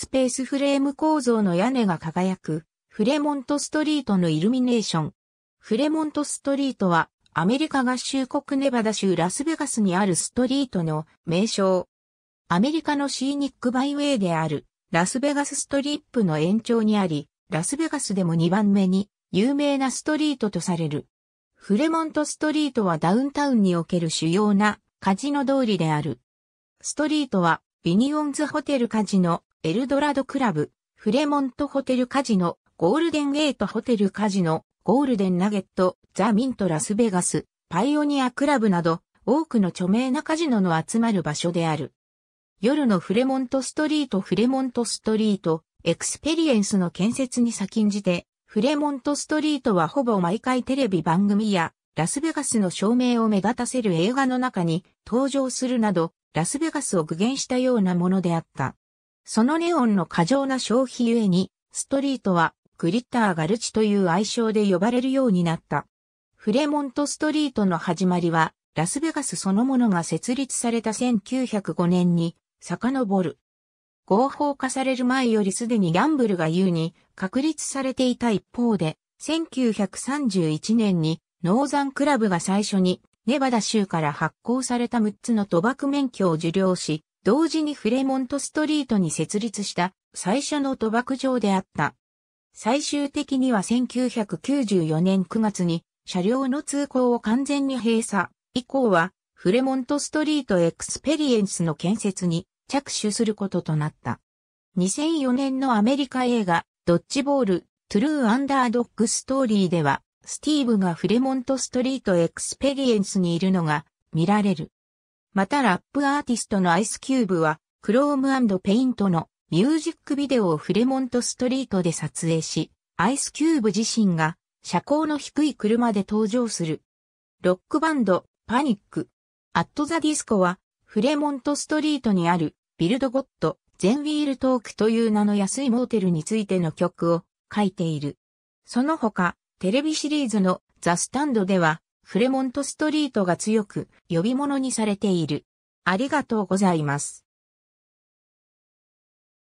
スペースフレーム構造の屋根が輝く、フレモントストリートのイルミネーション。フレモントストリートは、アメリカ合衆国ネバダ州ラスベガスにあるストリートの名称。アメリカのシーニックバイウェイである、ラスベガスストリップの延長にあり、ラスベガスでも2番目に有名なストリートとされる。フレモントストリートはダウンタウンにおける主要なカジノ通りである。ストリートはビニオンズホテルカジノ、エルドラドクラブ、フレモントホテルカジノ、ゴールデンゲートホテルカジノ、ゴールデンナゲット、ザ・ミント・ラスベガス、パイオニアクラブなど、多くの著名なカジノの集まる場所である。夜のフレモントストリートフレモントストリート、エクスペリエンスの建設に先んじて、フレモントストリートはほぼ毎回テレビ番組や、ラスベガスの照明を目立たせる映画の中に登場するなど、ラスベガスを具現したようなものであった。そのネオンの過剰な消費ゆえに、ストリートはグリッターガルチという愛称で呼ばれるようになった。フレモントストリートの始まりは、ラスベガスそのものが設立された1905年に遡る。合法化される前よりすでにギャンブルが優に確立されていた一方で、1931年にノーザンクラブが最初にネバダ州から発行された6つの賭博免許を受領し、同時にフレモントストリートに設立した最初の賭博場であった。最終的には1994年9月に車両の通行を完全に閉鎖。以降はフレモントストリートエクスペリエンスの建設に着手することとなった。2004年のアメリカ映画ドッジボールトゥルーアンダードッグストーリーではスティーブがフレモントストリートエクスペリエンスにいるのが見られる。またラップアーティストのアイスキューブは、クロームペイントのミュージックビデオをフレモントストリートで撮影し、アイスキューブ自身が車高の低い車で登場する。ロックバンド、パニック。アットザディスコは、フレモントストリートにある、ビルドゴット、ゼンウィールトークという名の安いモーテルについての曲を書いている。その他、テレビシリーズのザ・スタンドでは、フレモントストリートが強く呼び物にされている。ありがとうございます。